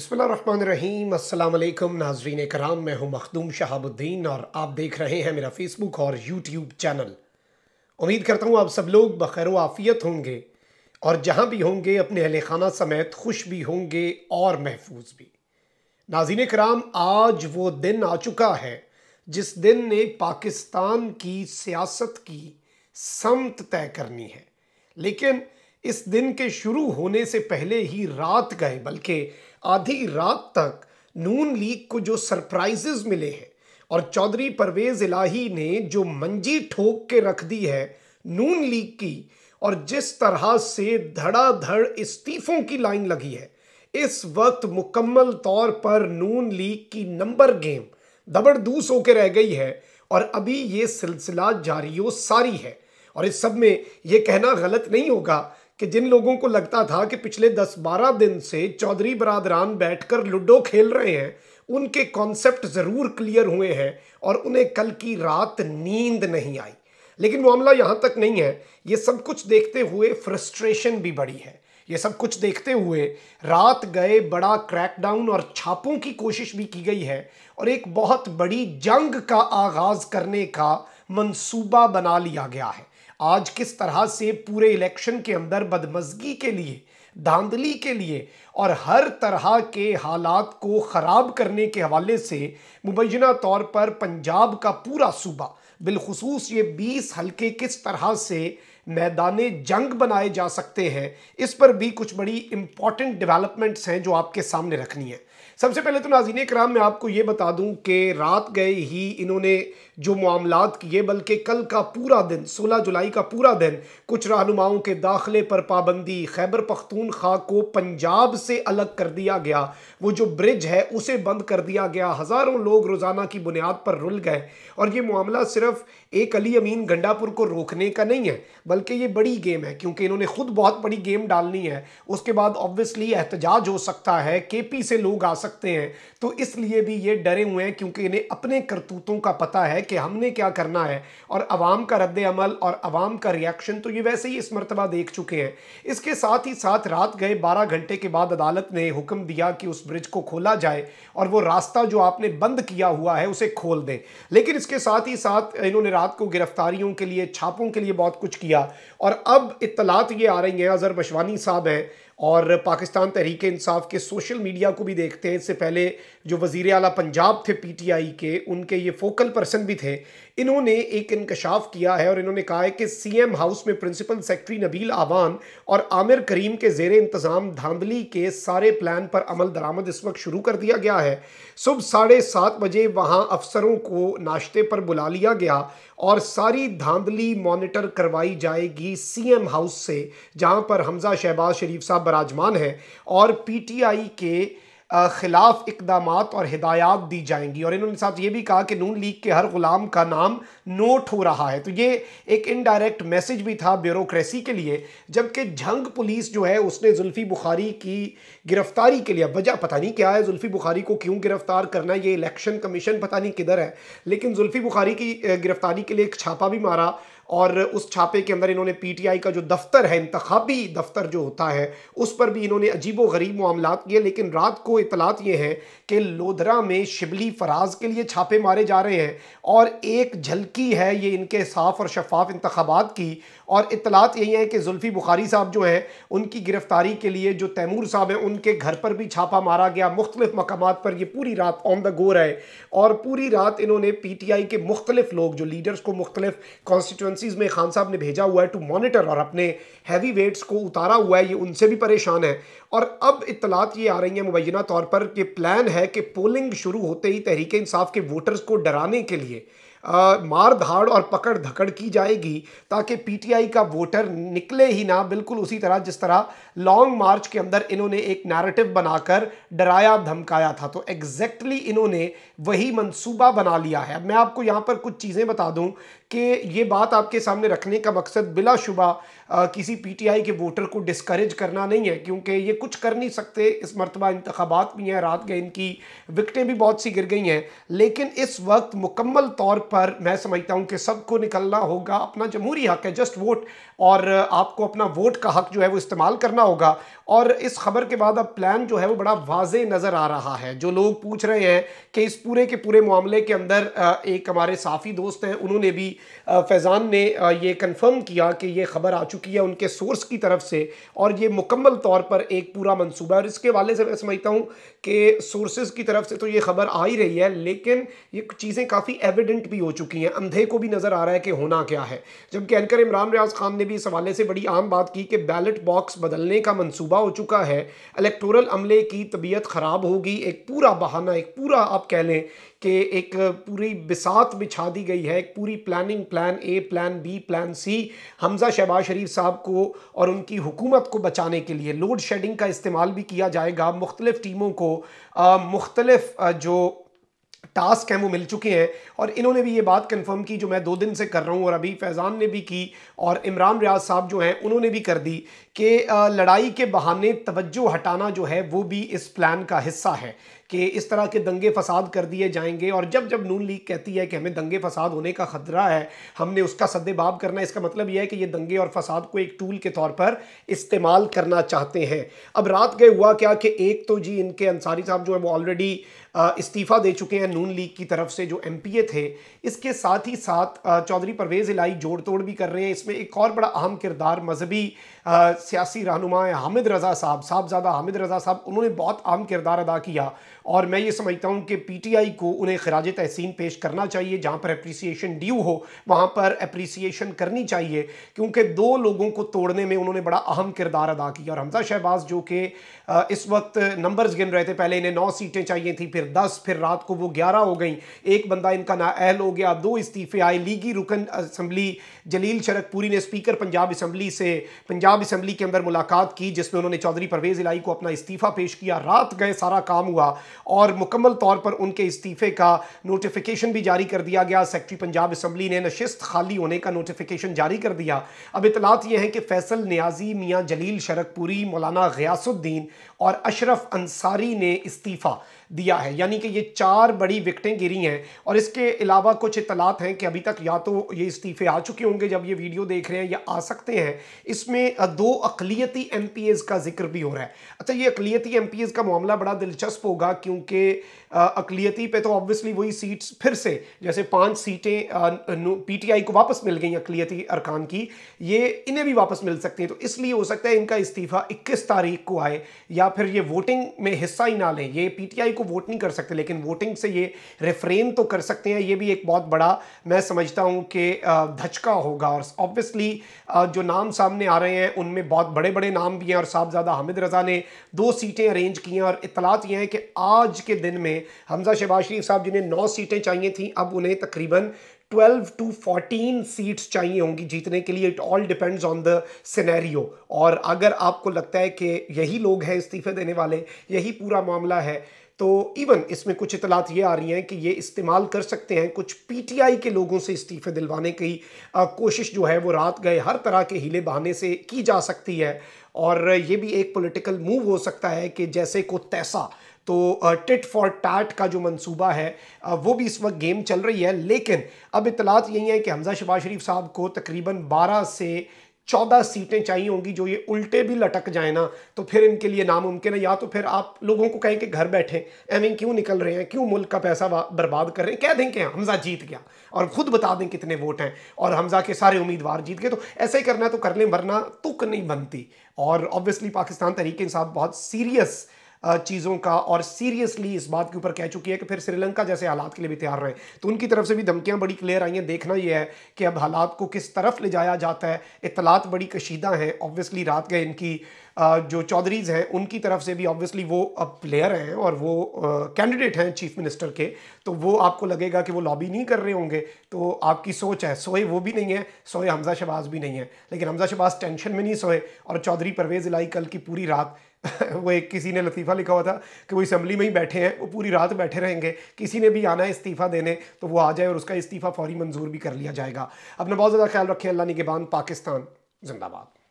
अस्सलाम अल्लाम नाजरीन कराम मैं हूं मखदूम शहाबुद्दीन और आप देख रहे हैं मेरा फ़ेसबुक और यूट्यूब चैनल उम्मीद करता हूं आप सब लोग बखैर आफ़ियत होंगे और जहां भी होंगे अपने अहल खाना समेत खुश भी होंगे और महफूज भी नाजीन कराम आज वो दिन आ चुका है जिस दिन ने पाकिस्तान की सियासत की समत तय करनी है लेकिन इस दिन के शुरू होने से पहले ही रात गए बल्कि आधी रात तक नून लीग को जो सरप्राइजेस मिले हैं और चौधरी परवेज इलाही ने जो मंजी ठोक के रख दी है नून लीग की और जिस तरह से धड़ाधड़ इस्तीफों की लाइन लगी है इस वक्त मुकम्मल तौर पर नून लीग की नंबर गेम दूस होकर रह गई है और अभी ये सिलसिला जारी सारी है और इस सब में ये कहना गलत नहीं होगा कि जिन लोगों को लगता था कि पिछले 10-12 दिन से चौधरी बरादरान बैठकर लूडो खेल रहे हैं उनके कॉन्सेप्ट ज़रूर क्लियर हुए हैं और उन्हें कल की रात नींद नहीं आई लेकिन मामला यहाँ तक नहीं है ये सब कुछ देखते हुए फ्रस्ट्रेशन भी बढ़ी है ये सब कुछ देखते हुए रात गए बड़ा क्रैकडाउन और छापों की कोशिश भी की गई है और एक बहुत बड़ी जंग का आगाज़ करने का मंसूबा बना लिया गया है आज किस तरह से पूरे इलेक्शन के अंदर बदमजगी के लिए धांधली के लिए और हर तरह के हालात को ख़राब करने के हवाले से मुबैना तौर पर पंजाब का पूरा सूबा बिलखसूस ये बीस हलके किस तरह से मैदान जंग बनाए जा सकते हैं इस पर भी कुछ बड़ी इम्पॉर्टेंट डेवलपमेंट्स हैं जो आपके सामने रखनी है सबसे पहले तो नाजीन कराम मैं आपको ये बता दूं कि रात गए ही इन्होंने जो मामला किए बल्कि कल का पूरा दिन 16 जुलाई का पूरा दिन कुछ रहनुमाओं के दाखिले पर पाबंदी खैबर पख्तूनख्वा को पंजाब से अलग कर दिया गया वो जो ब्रिज है उसे बंद कर दिया गया हज़ारों लोग रोज़ाना की बुनियाद पर रुल गए और ये मामला सिर्फ एक अली अमीन गंडापुर को रोकने का नहीं है बल्कि ये बड़ी गेम है क्योंकि इन्होंने ख़ुद बहुत बड़ी गेम डालनी है उसके बाद ऑब्वियसली एहतजाज हो सकता है के पी से लोग आ सकते सकते हैं तो इसलिए भी ये डरे हुए हैं क्योंकि इन्हें अपने करतूतों का पता है कि हमने क्या करना है और आवाम का रद्द अमल और आवाम का रिएक्शन तो ये वैसे ही इस मरतबा देख चुके हैं इसके साथ ही साथ रात गए बारह घंटे के बाद अदालत ने हुक्म दिया कि उस ब्रिज को खोला जाए और वो रास्ता जो आपने बंद किया हुआ है उसे खोल दें लेकिन इसके साथ ही साथ इन्होंने रात को गिरफ्तारियों के लिए छापों के लिए बहुत कुछ किया और अब इतलात ये आ रही हैं अजहर बशवानी साहब हैं और पाकिस्तान तहरीक इंसाफ के सोशल मीडिया को भी देखते हैं इससे पहले जो वज़ी अला पंजाब थे पीटीआई के उनके ये फोकल पर्सन भी थे इन्होंने एक इंकशाफ किया है और इन्होंने कहा है कि सीएम हाउस में प्रिंसिपल सेक्रेटरी नबील आवान और आमिर करीम के जेर इंतज़ाम धांधली के सारे प्लान पर अमल दरामद इस वक्त शुरू कर दिया गया है सुबह साढ़े सात बजे वहाँ अफसरों को नाश्ते पर बुला लिया गया और सारी धांधली मॉनिटर करवाई जाएगी सीएम हाउस से जहाँ पर हमजा शहबाज शरीफ साहब बराजमान है और पीटीआई के ख़िलाफ़ इकदाम और हिदायत दी जाएंगी और इन्होंने साथ ये भी कहा कि नून लीग के हर ग़ुलाम का नाम नोट हो रहा है तो ये एक इनडायरेक्ट मैसेज भी था ब्यूरोसी के लिए जबकि झंग पुलिस जो है उसने जुल्फ़ी बुखारी की गिरफ़्तारी के लिए वजह पता नहीं क्या है जुल्फ़ी बुखारी को क्यों गिरफ़्तार करना ये इलेक्शन कमीशन पता नहीं किधर है लेकिन जुल्फ़ी बुखारी की गिरफ़्तारी के लिए एक छापा भी मारा और उस छापे के अंदर इन्होंने पीटीआई का जो दफ्तर है इंतबी दफ्तर जो होता है उस पर भी इन्होंने अजीब व गरीब मामला किए लेकिन रात को इतलात ये हैं कि लोधरा में शिबली फराज के लिए छापे मारे जा रहे हैं और एक झलकी है ये इनके साफ और शफाफ इंतबात की और इतलात यही है कि जुल्फ़ी बुखारी साहब जो हैं उनकी गिरफ़्तारी के लिए जो तैमूर साहब हैं उनके घर पर भी छापा मारा गया मुख्तलिफ़ मकाम पर यह पूरी रात ऑन द गो रहे और पूरी रात इन्होंने पी टी आई के मुख्तलिफ लोग जो लीडर्स को मुख्तलिफ कॉन्स्टिट्यूं करेंसीज में खान साहब ने भेजा हुआ है टू मॉनिटर और अपने हैवी वेट्स को उतारा हुआ है ये उनसे भी परेशान है और अब इतलात ये आ रही है मुबैना तौर पर कि प्लान है कि पोलिंग शुरू होते ही तहरीक इंसाफ के वोटर्स को डराने के लिए मार धाड़ और पकड़ धकड़ की जाएगी ताकि पीटीआई का वोटर निकले ही ना बिल्कुल उसी तरह जिस तरह लॉन्ग मार्च के अंदर इन्होंने एक नैरेटिव बनाकर डराया धमकाया था तो एग्जैक्टली exactly इन्होंने वही मंसूबा बना लिया है मैं आपको यहाँ पर कुछ चीज़ें बता दूँ कि ये बात आपके सामने रखने का मकसद बिलाशुबा किसी पीटीआई के वोटर को डिस्करेज करना नहीं है क्योंकि ये कुछ कर नहीं सकते इस मरतबा इंतबात भी हैं रात गए इनकी विकटें भी बहुत सी गिर गई हैं लेकिन इस वक्त मुकम्मल तौर पर मैं समझता हूं कि सबको निकलना होगा अपना जमहूरी हक है जस्ट वोट और आपको अपना वोट का हक जो है वो इस्तेमाल करना होगा और इस खबर के बाद अब प्लान जो है वो बड़ा वाज नज़र आ रहा है जो लोग पूछ रहे हैं कि इस पूरे के पूरे मामले के अंदर एक हमारे साफ़ी दोस्त हैं उन्होंने भी फैज़ान ने ये कन्फर्म किया कि ये खबर आ चुकी है उनके सोर्स की तरफ से और ये मुकम्मल तौर पर एक पूरा मनसूबा और इसके वाले से मैं समझता हूँ कि सोर्सेज की तरफ से तो ये खबर आ ही रही है लेकिन ये चीज़ें काफ़ी एविडेंट भी हो चुकी हैं अंधे को भी नज़र आ रहा है कि होना क्या है जबकि एंकर इमरान रियाज खान ने भी इस हवाले से बड़ी आम बात की कि बैलेट बॉक्स बदलने का मनसूबा हो चुका है इलेक्टोरल अमले की तबीयत ख़राब होगी एक पूरा बहाना एक पूरा आप कह लें कि एक पूरी बिसात बिछा दी गई है एक पूरी planning plan A plan B plan C Hamza Shahbaz Sharif साहब को और उनकी हुकूमत को बचाने के लिए लोड शेडिंग का इस्तेमाल भी किया जाएगा मुख्तलिफ़ टीमों को मुख्तलफ़ जो टास्क हैं वो मिल चुके हैं और इन्होंने भी ये बात कंफर्म की जो मैं दो दिन से कर रहा हूँ और अभी फैज़ान ने भी की और इमरान रियाज साहब जो हैं उन्होंने भी कर दी कि लड़ाई के बहाने तवज्जो हटाना जो है वो भी इस प्लान का हिस्सा है कि इस तरह के दंगे फसाद कर दिए जाएंगे और जब जब नून लीग कहती है कि हमें दंगे फसाद होने का ख़तरा है हमने उसका सद्देबाब करना है इसका मतलब यह है कि ये दंगे और फसाद को एक टूल के तौर पर इस्तेमाल करना चाहते हैं अब रात गए हुआ क्या कि एक तो जी इनके अंसारी साहब जो है वो ऑलरेडी इस्तीफ़ा दे चुके हैं नून लीग की तरफ से जो एम थे इसके साथ ही साथ चौधरी परवेज़ इलाई जोड़ तोड़ भी कर रहे हैं इसमें एक और बड़ा अहम किरदार मजहबी सियासी रहनुमा हामिद रज़ा साहब साहबजादा हामिद रज़ा साहब उन्होंने बहुत अहम किरदार अदा किया और मैं ये समझता हूँ कि पीटीआई को उन्हें खराज तहसीन पेश करना चाहिए जहाँ पर अप्रिसिएशन ड्यू हो वहाँ पर अप्रिसिएशन करनी चाहिए क्योंकि दो लोगों को तोड़ने में उन्होंने बड़ा अहम किरदार अदा किया और हमजा शहबाज जो कि इस वक्त नंबर्स गिन रहे थे पहले इन्हें नौ सीटें चाहिए थी फिर दस फिर रात को वो ग्यारह हो गई एक बंदा इनका नाअहल हो गया दो इस्तीफे आए लीगी रुकन असम्बली जलील शरकपुरी ने स्पीकर पंजाब इसम्बली से पंजाब इसम्बली के अंदर मुलाकात की जिसमें उन्होंने चौधरी परवेज़ इलाई को अपना इस्तीफ़ा पेश किया रात गए सारा काम हुआ और मुकम्मल तौर पर उनके इस्तीफ़े का नोटिफिकेशन भी जारी कर दिया गया सेक्रेटरी पंजाब असम्बली ने नशस्त खाली होने का नोटिफिकेशन जारी कर दिया अब इतलात यह है कि फैसल न्याजी मियाँ जलील शरकपुरी मौलाना गयासुद्दीन और अशरफ अंसारी ने इस्तीफ़ा दिया है यानी कि ये चार बड़ी विकटें गिरी हैं और इसके अलावा कुछ इतलात हैं कि अभी तक या तो ये इस्तीफ़े आ चुके होंगे जब ये वीडियो देख रहे हैं या आ सकते हैं इसमें दो अकलीती एम का जिक्र भी हो रहा है अच्छा ये अकलीती एम का मामला बड़ा दिलचस्प होगा क्योंकि अकलीती पे तो ऑब्वियसली वही सीट्स फिर से जैसे पांच सीटें पीटीआई को वापस मिल गई अकलीती अरकान की ये इन्हें भी वापस मिल सकती हैं तो इसलिए हो सकता है इनका इस्तीफ़ा 21 तारीख को आए या फिर ये वोटिंग में हिस्सा ही ना लें ये पीटीआई को वोट नहीं कर सकते लेकिन वोटिंग से ये रेफरेन तो कर सकते हैं ये भी एक बहुत बड़ा मैं समझता हूँ कि धचका होगा और ऑब्वियसली जो नाम सामने आ रहे हैं उनमें बहुत बड़े बड़े नाम भी हैं और साहबजादा हामिद रज़ा ने दो सीटें अरेंज की हैं और इतलात यह है कि आज के दिन में हमजा शहबाज शरीफ साहब जिन्हें नौ सीटें चाहिए थी अब उन्हें तकरीबन 12 टू 14 सीट्स चाहिए होंगी जीतने के लिए it all depends on the scenario और अगर आपको लगता है कि यही लोग हैं इस्तीफे देने वाले यही पूरा मामला है तो इवन इसमें कुछ इतलात ये आ रही हैं कि ये इस्तेमाल कर सकते हैं कुछ पीटीआई के लोगों से इस्तीफे दिलवाने की आ, कोशिश जो है वो रात गए हर तरह के हीले बहाने से की जा सकती है और ये भी एक पॉलिटिकल मूव हो सकता है कि जैसे को तैसा तो टिट फॉर टाट का जो मंसूबा है वो भी इस वक्त गेम चल रही है लेकिन अब इतलात यही है कि हमजा शबाज शरीफ साहब को तकरीबन बारह से चौदह सीटें चाहिए होंगी जो ये उल्टे भी लटक जाए ना तो फिर इनके लिए नामुमकिन है या तो फिर आप लोगों को कहें कि घर बैठे एवं क्यों निकल रहे हैं क्यों मुल्क का पैसा बर्बाद कर रहे हैं कह दें कि हाँ, हमजा जीत गया और ख़ुद बता दें कितने वोट हैं और हमजा के सारे उम्मीदवार जीत गए तो ऐसे ही करना तो कर लें वरना तुक नहीं बनती और ऑब्वियसली पाकिस्तान तरीक़े इंसाफ बहुत सीरियस चीज़ों का और सीरियसली इस बात के ऊपर कह चुकी है कि फिर श्रीलंका जैसे हालात के लिए भी तैयार रहे तो उनकी तरफ से भी धमकियाँ बड़ी क्लियर आई हैं देखना यह है कि अब हालात को किस तरफ ले जाया जाता है इतलात बड़ी कशीदा हैं ऑब्वियसली रात गए इनकी जो चौधरीज हैं उनकी तरफ से भी ऑब्वियसली वो अब प्लेयर हैं और वो कैंडिडेट हैं चीफ मिनिस्टर के तो वो आपको लगेगा कि वो लॉबी नहीं कर रहे होंगे तो आपकी सोच है सोए वो भी नहीं है सोए हमजा शबाज भी नहीं है लेकिन हमजा शबाज टेंशन में नहीं सोए और चौधरी परवेज़ इलाई कल की पूरी रात वो एक किसी ने लतीफ़ा लिखा हुआ था कि वो असम्बली में ही बैठे हैं वो पूरी रात बैठे रहेंगे किसी ने भी आना है इस्तीफ़ा देने तो वो आ जाए और उसका इस्तीफ़ा फौरी मंजूर भी कर लिया जाएगा अपना बहुत ज़्यादा ख्याल रखें अल्लाह निगेबान पाकिस्तान जिंदाबाद